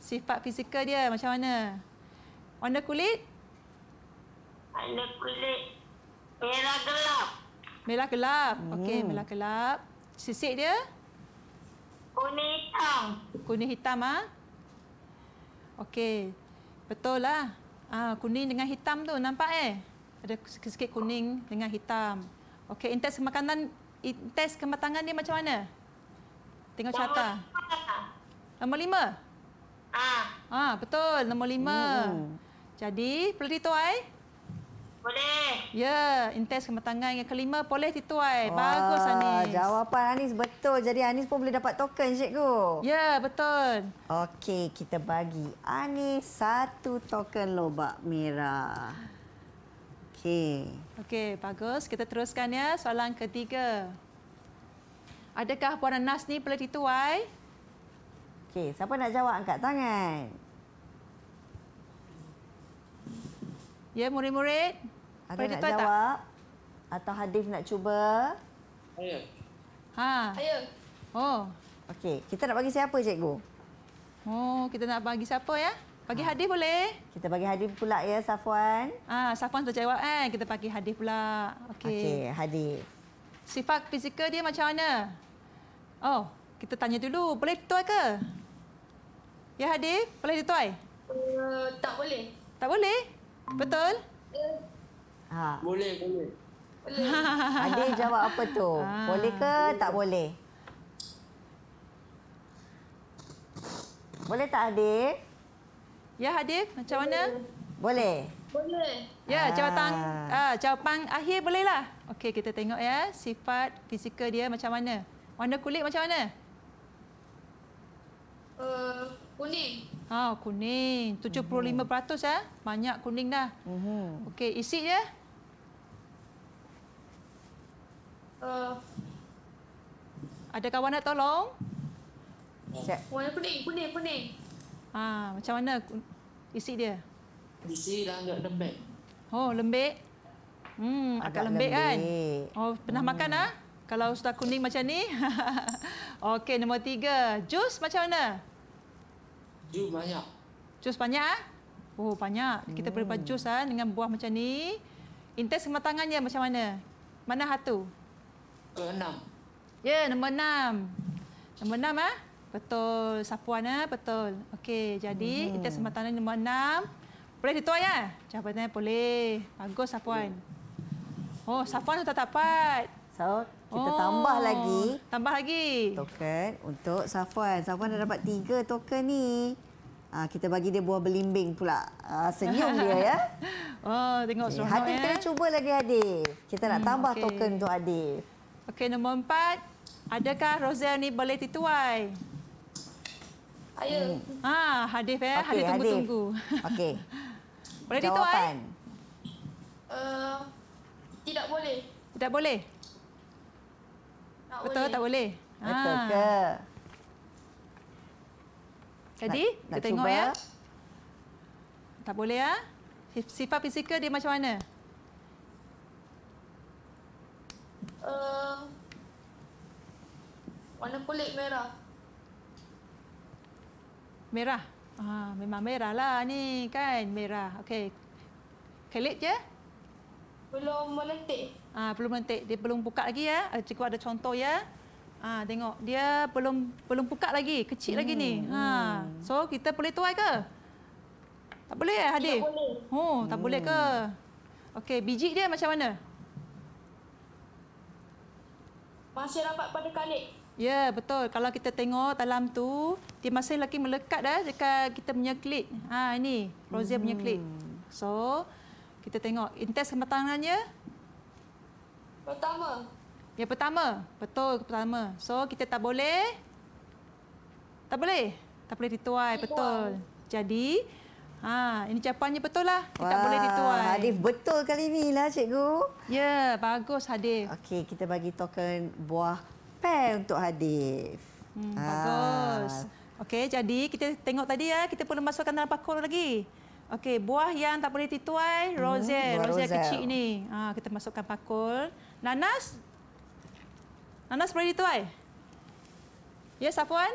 [SPEAKER 1] Sifat fizikal dia macam mana? Warna kulit?
[SPEAKER 2] Warna kulit. Merah gelap.
[SPEAKER 1] Mela gelap. Hmm. Okey, merah gelap. Sisik dia? Kuning hitam. Kuning hitam ah. Okey. Betul lah. Ah, kuning dengan hitam tu nampak eh? Ada sikit-sikit kuning dengan hitam. Okey, intes makanan intes kematangan dia macam mana? Tengok carta. Nombor lima? Ah. Ah, betul. Nombor lima. Hmm. Jadi, perlu dituai? Eh? Boleh. Ya, intes kematangan yang kelima. Boleh, dituai Ai. Bagus, Anis.
[SPEAKER 2] Jawapan Anis betul. Jadi Anis pun boleh dapat token, Cikgu. Ya, betul. Okey, kita bagi Anis satu token lobak merah. Okey.
[SPEAKER 1] Okey, bagus. Kita teruskan ya. Soalan ketiga. Adakah Puan Anas ni boleh dituai Ai?
[SPEAKER 2] Okey, siapa nak jawab angkat tangan? Ya, murid-murid. Ada nak jawab? Tak? Atau Hadif nak cuba? Saya.
[SPEAKER 1] Ha. Saya. Oh.
[SPEAKER 2] Okey, kita nak bagi siapa cikgu?
[SPEAKER 1] Oh, kita nak bagi siapa ya? Bagi ha. Hadif boleh?
[SPEAKER 2] Kita bagi Hadif pula ya, Safwan.
[SPEAKER 1] Ah, ha, Safwan sudah jawab eh. Kita bagi Hadif pula. Okey. Okey, Hadif. Sifat fizikal dia macam mana? Oh, kita tanya dulu. Boleh tuai ke? Ya, Hadif? Boleh dituai? Uh, tak boleh. Tak boleh? Betul?
[SPEAKER 2] Ha. Boleh, boleh.
[SPEAKER 1] Adik jawab apa tu?
[SPEAKER 2] Ha. Boleh ke boleh. tak boleh? Boleh
[SPEAKER 1] tak Adik? Ya Adik, macam boleh. mana? Boleh. Boleh. Ya, jawatan ah uh, pang ah, akhir boleh lah. Okey, kita tengok ya sifat fizikal dia macam mana. Warna kulit macam mana? Uh, Kuning. Ha, kuning. 75% uh -huh. ya. Banyak kuning dah. Uh mhm. -huh. Okey, isi je. Uh, Ada kawan nak tolong? Siap. Warna kuning, kuning, kuning. Ha, macam mana isi dia? Isi dah agak lembek. Oh, lembek? Hmm, agak, agak lembek, kan? lembek kan? Oh, pernah hmm. makan ah? Kalau sudah kuning macam ni. Okey, nombor tiga. Jus macam mana? Jus banyak. Jus banyak ah? Oh, banyak. Kita boleh buat jus ah dengan buah macam ni. Intens kematangannya macam mana? Mana satu? Ke enam. Ya, yeah, nombor enam. Nombor enam ah? Betul. Sapuan ah, betul. Okey, jadi hmm. intens kematangannya nombor enam. Boleh dituai ya? Ah? Jawapannya boleh. Bagus Sapuan. Oh, Sapuan tu tak dapat. So, kita oh, tambah lagi. Tambah lagi.
[SPEAKER 2] Token untuk Safwan. Safwan dah dapat tiga token ni. Ah, kita bagi dia buah belimbing pula. Ah, senyum dia ya.
[SPEAKER 1] Oh, tengok okay, seronok Hadif, ya. kita
[SPEAKER 2] cuba lagi Hadif. Kita nak hmm, tambah okay. token untuk Hadif.
[SPEAKER 1] Okey, nombor empat. Adakah Rosel ni boleh dituai? Ayo. Hmm. Ah, Hadif ya. Okay, Hadif tunggu-tunggu. Okey. boleh dituai? Uh, tidak boleh. Tidak boleh? Tak Betul boleh. tak boleh? Betul ah. ke? Jadi, nak, kita nak tengok cuba. ya. Tak boleh ya? Sifat fizikal dia macam mana? Uh, warna kulit merah. Merah? Ah, memang merah lah ni kan, merah. Okey. Kelit je? Belum meletik. Ah ha, belum nanti dia belum buka lagi ya. Eh, cikgu ada contoh ya. Ah ha, tengok dia belum belum buka lagi. Kecil hmm. lagi ni. Ha. So kita boleh tuai ke? Tak boleh ya Hadi? Tak boleh. Oh, tak hmm. boleh ke? Hmm. Okey, biji dia macam mana? Masih rapat pada kalik. Ya, yeah, betul. Kalau kita tengok dalam tu, dia masih lagi melekat dah dekat kita punya klit. Ha, ah, ini. Rosia hmm. punya klit. So, kita tengok. Intes kematangannya. Pertama. ya pertama. Betul pertama. So kita tak boleh Tak boleh. Tak boleh dituai, betul. Jadi Ha, ini jawapannya betul lah. Kita Wah, boleh dituai. Hadif
[SPEAKER 2] betul kali ini lah
[SPEAKER 1] cikgu. Ya, bagus Hadif. Okey, kita bagi token buah pear untuk Hadif. Hmm, ha. Bagus. Okey, jadi kita tengok tadi ya, kita perlu masukkan dalam pakul lagi. Okey, buah yang tak boleh dituai, hmm, rosel, kecil ini. Ha, kita masukkan pakul. Nanas? Nanas boleh dituai. I? Yes, Afwan?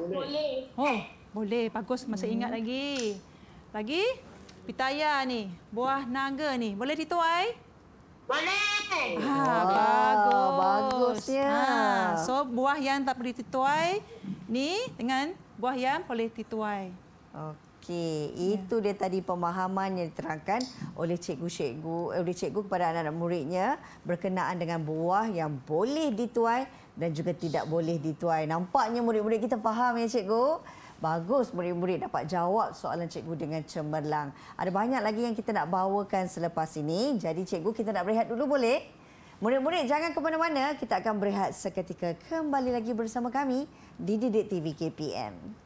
[SPEAKER 1] Boleh. Oh, boleh. Bagus. Masih hmm. ingat lagi. Lagi? Pitaya ni. Buah naga ni. Boleh di Boleh. Ha, ah, bagus. Bagusnya. Ha, so buah yang tak boleh dituai ni dengan buah yang boleh dituai.
[SPEAKER 2] Okey. Okey, ya. itu dia tadi pemahaman yang diterangkan oleh cikgu-cikgu oleh cikgu kepada anak-anak muridnya berkenaan dengan buah yang boleh dituai dan juga tidak boleh dituai. Nampaknya murid-murid kita faham ya cikgu. Bagus murid-murid dapat jawab soalan cikgu dengan cemerlang. Ada banyak lagi yang kita nak bawakan selepas ini. Jadi cikgu kita nak berehat dulu boleh? Murid-murid jangan ke mana-mana. Kita akan berehat seketika kembali lagi bersama kami di Didik TV KPM.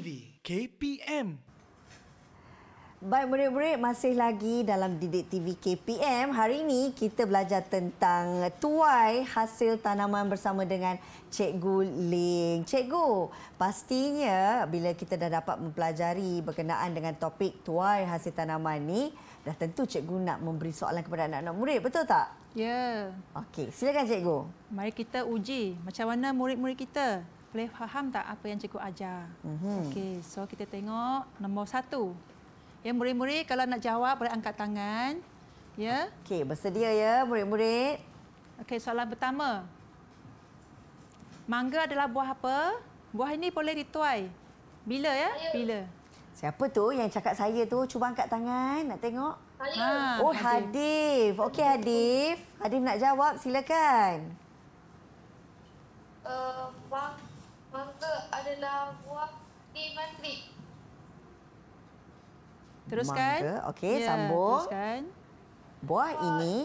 [SPEAKER 1] TV KPM.
[SPEAKER 2] Baik murid-murid masih lagi dalam didik TV KPM. Hari ini kita belajar tentang tuai hasil tanaman bersama dengan Cikgu Ling. Cikgu, pastinya bila kita dah dapat mempelajari berkenaan dengan topik tuai hasil tanaman ni, dah tentu cikgu nak memberi soalan kepada anak-anak murid,
[SPEAKER 1] betul tak? Ya.
[SPEAKER 2] Okey, silakan cikgu.
[SPEAKER 1] Mari kita uji macam mana murid-murid kita boleh faham tak apa yang cikgu ajar? Mm-hmm. Okey, so kita tengok nombor satu. Ya, murid-murid kalau nak jawab boleh angkat tangan. Ya.
[SPEAKER 2] Okey, bersedia
[SPEAKER 1] ya murid-murid. Okey, soalan pertama. Mangga adalah buah apa? Buah ini boleh dituai. Bila ya? Bila?
[SPEAKER 2] Siapa tu yang cakap saya tu? Cuba angkat tangan nak tengok. Ha, oh, Hadif. Hadif. Okey, Hadif. Hadif nak jawab, silakan. Uh,
[SPEAKER 1] Mangga adalah buah di mantri.
[SPEAKER 2] Teruskan. Okey, ya, sambung.
[SPEAKER 1] Teruskan. Buah ini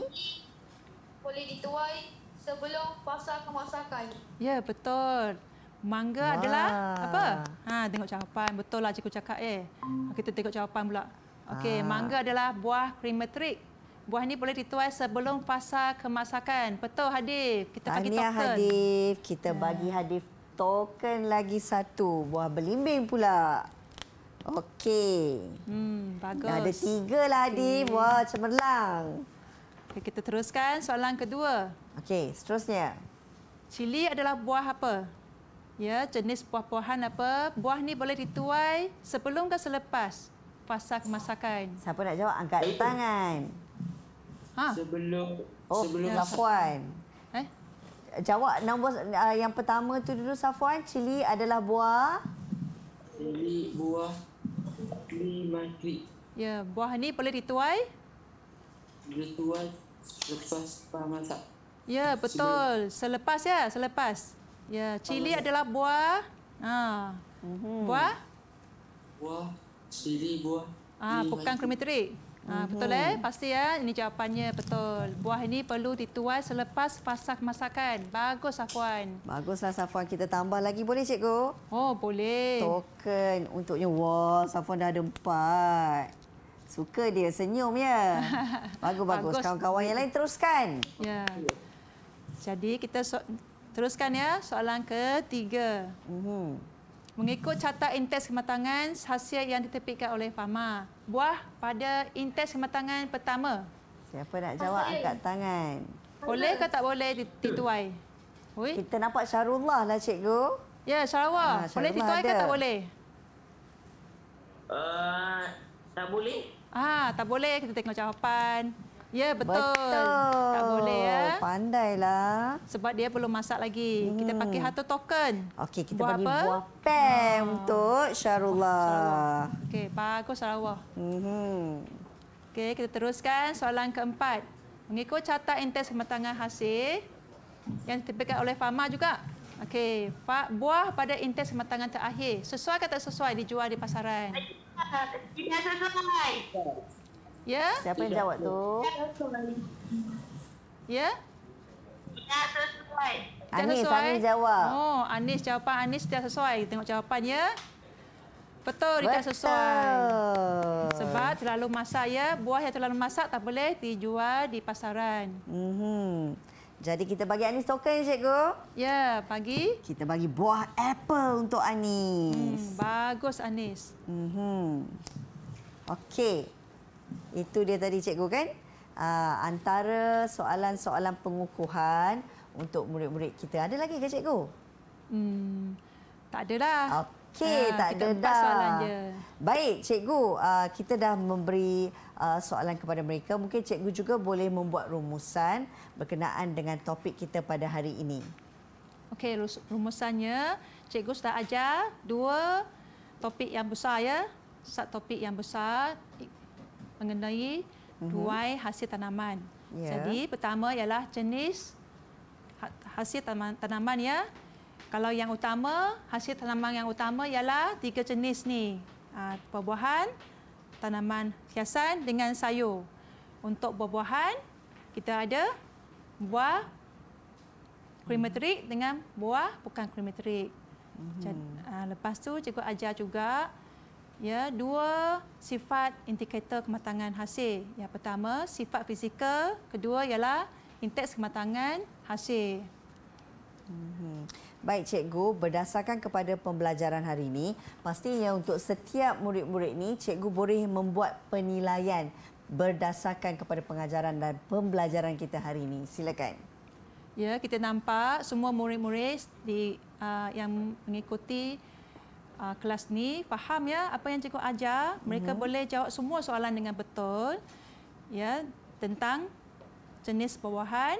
[SPEAKER 1] boleh dituai sebelum fasa kemasakan. Ya, betul. Mangga Wah. adalah apa? Ha, tengok jawapan. Betul lah cikgu cakap eh. Ha, kita tengok jawapan pula. Okey, ha. mangga adalah buah primatrik. Buah ini boleh dituai sebelum fasa kemasakan. Betul Hadif. Kita ah, bagi Tahniah, token. Hadif.
[SPEAKER 2] Kita bagi Hadif token lagi satu. Buah belimbing pula. Okey.
[SPEAKER 1] Hmm, bagus. Dah ada tiga lah, Adi. Okay. Buah cemerlang. Okay, kita teruskan soalan kedua. Okey, seterusnya. Cili adalah buah apa? Ya, jenis buah-buahan apa? Buah ni boleh dituai sebelum ke selepas fasa kemasakan? Siapa nak jawab? Angkat tangan.
[SPEAKER 2] Ha? Sebelum... Oh, sebelum... Ya jawab nombor uh, yang pertama tu dulu Safwan. Cili adalah buah. Cili buah
[SPEAKER 1] limati. Ya, buah ni boleh dituai. Dituai selepas masak. Ya, betul. Cili. Selepas ya, selepas. Ya, cili oh, adalah buah. Ha. Uhum. Buah? Buah,
[SPEAKER 2] cili buah. Ah, bukan
[SPEAKER 1] krimitrik. Ha, betul eh? Mhm. Pasti ya. Ini jawapannya betul. Buah ini perlu dituai selepas pasak masakan. Bagus Safuan.
[SPEAKER 2] Baguslah Safuan. Kita tambah lagi boleh cikgu? Oh boleh. Token untuknya. Wah Safuan dah ada empat. Suka dia senyum ya. Bagus bagus. Kawan-kawan yang lain
[SPEAKER 1] teruskan. Ya. Jadi kita so teruskan ya soalan ketiga. Uh mhm. -huh mengikut carta intes kematangan hasil yang diterbitkan oleh Fama. Buah pada intes kematangan pertama.
[SPEAKER 2] Siapa nak jawab okay. angkat tangan?
[SPEAKER 1] Boleh ke tak boleh dituai?
[SPEAKER 2] Hui. Kita nampak syarullah lah
[SPEAKER 1] cikgu. Ya, syarullah. Ah, boleh dituai ke tak boleh? Uh, tak boleh. Ah, tak boleh kita tengok jawapan. Ya, betul. betul. Tak boleh ya. Pandailah. Sebab dia belum masak lagi. Hmm. Kita pakai harta token.
[SPEAKER 2] Okey, kita buah bagi apa? buah pem hmm. Oh. untuk oh, Syarullah.
[SPEAKER 1] Okey, bagus Sarawak. Hmm. Okey, kita teruskan soalan keempat. Mengikut carta intes kematangan hasil yang ditepikan oleh Fama juga. Okey, buah pada intes kematangan terakhir. Sesuai atau tak sesuai dijual di pasaran? Tidak sesuai. Ya? Siapa yang jawab tu? Ya?
[SPEAKER 2] Ya, sesuai. Anis, sesuai. Anis jawab.
[SPEAKER 1] Oh, Anis jawapan Anis dia sesuai. Tengok jawapan ya. Betul, Rita sesuai. Sebab terlalu masak ya. Buah yang terlalu masak tak boleh dijual di pasaran.
[SPEAKER 2] Mm -hmm. Jadi kita bagi Anis token, cikgu.
[SPEAKER 1] Ya, pagi.
[SPEAKER 2] Kita bagi buah apple untuk Anis. Hmm, bagus, Anis. Mm -hmm. Okey. Itu dia tadi cikgu kan? Uh, antara soalan-soalan pengukuhan untuk murid-murid kita. Ada lagi ke cikgu? Hmm, tak ah, ada dah. Okey, tak ada dah. Baik, cikgu. Uh, kita dah memberi uh, soalan kepada mereka. Mungkin cikgu juga boleh membuat rumusan berkenaan dengan topik kita pada hari ini.
[SPEAKER 1] Okey, rumusannya. Cikgu sudah ajar dua topik yang besar. ya, Satu topik yang besar mengenai mhm. tuai mm-hmm. hasil tanaman. Yeah. Jadi pertama ialah jenis ha-, hasil tanaman, tanaman ya. Kalau yang utama hasil tanaman yang utama ialah tiga jenis ni. Ha, buah-buahan, tanaman hiasan dengan sayur. Untuk buah-buahan kita ada buah krimetrik hmm. dengan buah bukan krimetrik. Mm-hmm. Ha, lepas tu cikgu ajar juga ya dua sifat indikator kematangan hasil. Yang pertama sifat fizikal, kedua ialah indeks kematangan hasil.
[SPEAKER 2] Mhm. Baik cikgu, berdasarkan kepada pembelajaran hari ini, pastinya untuk setiap murid-murid ini cikgu boleh membuat penilaian berdasarkan kepada pengajaran dan pembelajaran kita hari ini. Silakan.
[SPEAKER 1] Ya, kita nampak semua murid-murid di uh, yang mengikuti uh, kelas ni faham ya apa yang cikgu ajar mereka uh-huh. boleh jawab semua soalan dengan betul ya tentang jenis bawahan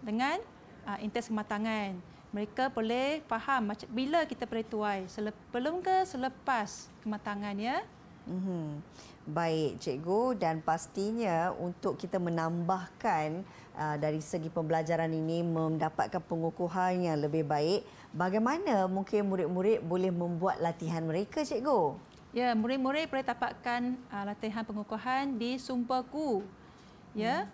[SPEAKER 1] dengan uh, ah, intens kematangan mereka boleh faham macam bila kita perituai sebelum ke selepas kematangan ya
[SPEAKER 2] uh-huh. baik cikgu dan pastinya untuk kita menambahkan ah, dari segi pembelajaran ini mendapatkan pengukuhan yang lebih baik Bagaimana mungkin murid-murid boleh membuat latihan mereka, cikgu?
[SPEAKER 1] Ya, murid-murid boleh tapakkan uh, ah, latihan pengukuhan di Sumpaku. Ya. Hmm.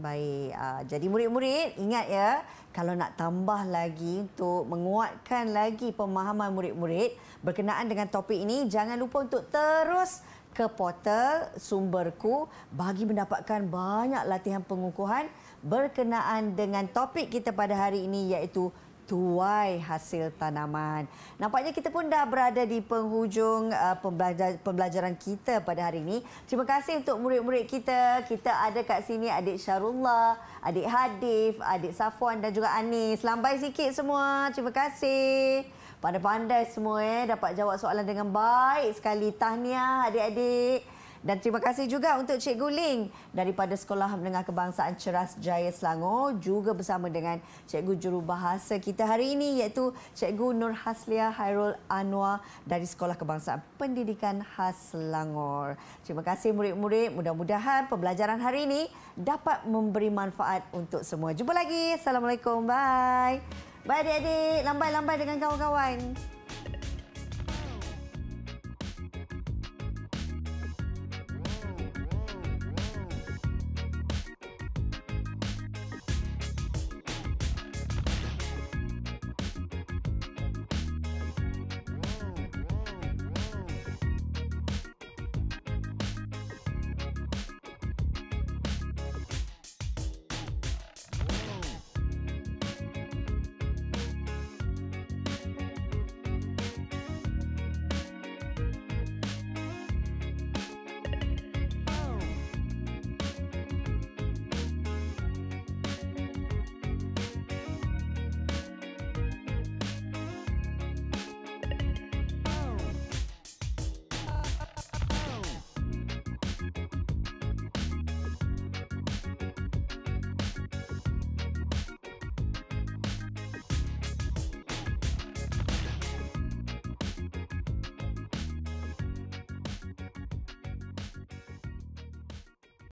[SPEAKER 2] Baik, uh, jadi murid-murid ingat ya, kalau nak tambah lagi untuk menguatkan lagi pemahaman murid-murid berkenaan dengan topik ini, jangan lupa untuk terus ke portal sumberku bagi mendapatkan banyak latihan pengukuhan berkenaan dengan topik kita pada hari ini iaitu tuai hasil tanaman. Nampaknya kita pun dah berada di penghujung uh, pembelajar, pembelajaran kita pada hari ini. Terima kasih untuk murid-murid kita. Kita ada kat sini adik Syarullah, adik Hadif, adik Safwan dan juga Anis. Lambai sikit semua. Terima kasih. Pandai-pandai semua eh dapat jawab soalan dengan baik sekali. Tahniah adik-adik. Dan terima kasih juga untuk Cik Guling daripada Sekolah Menengah Kebangsaan Ceras Jaya Selangor juga bersama dengan Cik Cikgu bahasa kita hari ini iaitu Cikgu Nur Hasliah Hairul Anwar dari Sekolah Kebangsaan Pendidikan Khas Selangor. Terima kasih murid-murid. Mudah-mudahan pembelajaran hari ini dapat memberi manfaat untuk semua. Jumpa lagi. Assalamualaikum. Bye. Bye adik-adik. Lambai-lambai dengan kawan-kawan.